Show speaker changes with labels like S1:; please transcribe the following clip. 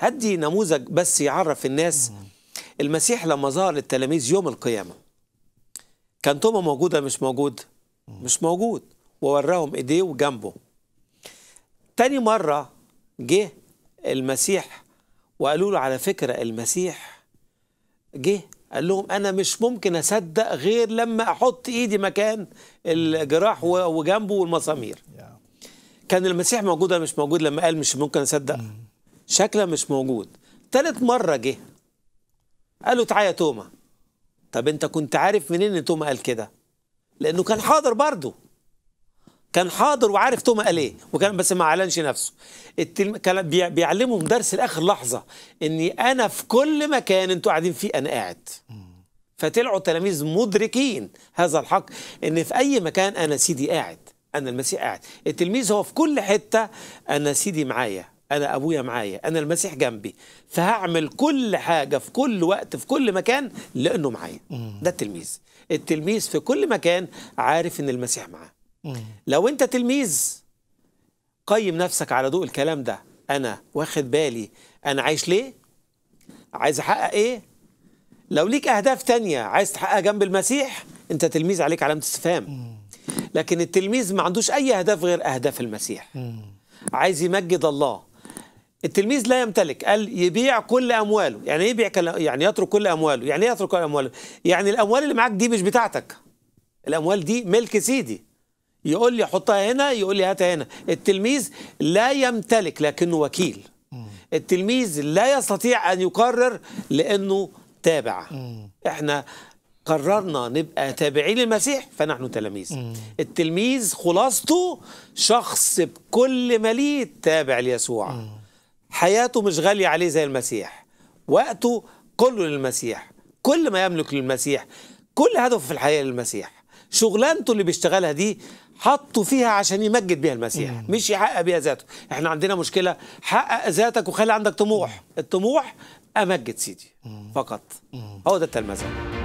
S1: هدي نموذج بس يعرف الناس المسيح لما ظهر للتلاميذ يوم القيامة كان توما موجودة مش موجود مش موجود ووراهم ايديه وجنبه تاني مرة جه المسيح وقالوا له على فكرة المسيح جه قال لهم أنا مش ممكن أصدق غير لما أحط إيدي مكان الجراح وجنبه والمسامير كان المسيح موجود ولا مش موجود لما قال مش ممكن أصدق شكله مش موجود تالت مرة جه قال له تعالى يا توما طب انت كنت عارف منين ان توما قال كده لانه كان حاضر برضه كان حاضر وعارف توما قال ايه وكان بس ما اعلنش نفسه التلم... كان بيعلمهم درس لاخر لحظه اني انا في كل مكان انتوا قاعدين فيه انا قاعد فطلعوا تلاميذ مدركين هذا الحق ان في اي مكان انا سيدي قاعد انا المسيح قاعد التلميذ هو في كل حته انا سيدي معايا انا ابويا معايا انا المسيح جنبي فهعمل كل حاجه في كل وقت في كل مكان لانه معايا ده التلميذ التلميذ في كل مكان عارف ان المسيح معاه لو انت تلميذ قيم نفسك على ضوء الكلام ده انا واخد بالي انا عايش ليه عايز احقق ايه لو ليك اهداف تانية عايز تحققها جنب المسيح انت تلميذ عليك علامه استفهام لكن التلميذ ما عندوش اي اهداف غير اهداف المسيح عايز يمجد الله التلميذ لا يمتلك قال يبيع كل امواله يعني ايه يبيع يعني يترك كل امواله يعني ايه يترك كل امواله يعني الاموال اللي معاك دي مش بتاعتك الاموال دي ملك سيدي يقول لي حطها هنا يقول لي هاتها هنا التلميذ لا يمتلك لكنه وكيل التلميذ لا يستطيع ان يقرر لانه تابع احنا قررنا نبقى تابعين للمسيح فنحن تلاميذ التلميذ خلاصته شخص بكل ليه تابع ليسوع حياته مش غالية عليه زي المسيح وقته كله للمسيح كل ما يملك للمسيح كل هدفه في الحياة للمسيح شغلانته اللي بيشتغلها دي حطوا فيها عشان يمجد بيها المسيح مم. مش يحقق بيها ذاته احنا عندنا مشكلة حقق ذاتك وخلي عندك طموح الطموح أمجد سيدي فقط هو ده التلمذة